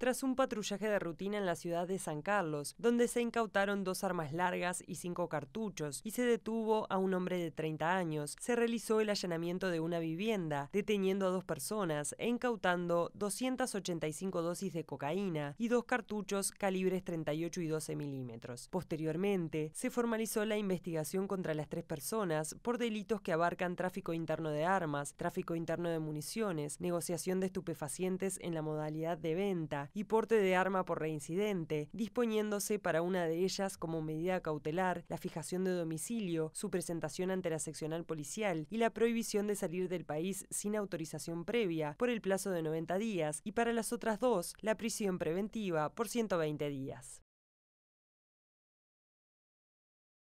tras un patrullaje de rutina en la ciudad de San Carlos, donde se incautaron dos armas largas y cinco cartuchos, y se detuvo a un hombre de 30 años. Se realizó el allanamiento de una vivienda, deteniendo a dos personas e incautando 285 dosis de cocaína y dos cartuchos calibres 38 y 12 milímetros. Posteriormente, se formalizó la investigación contra las tres personas por delitos que abarcan tráfico interno de armas, tráfico interno de municiones, negociación de estupefacientes en la modalidad de venta, y porte de arma por reincidente, disponiéndose para una de ellas como medida cautelar la fijación de domicilio, su presentación ante la seccional policial y la prohibición de salir del país sin autorización previa por el plazo de 90 días y para las otras dos la prisión preventiva por 120 días.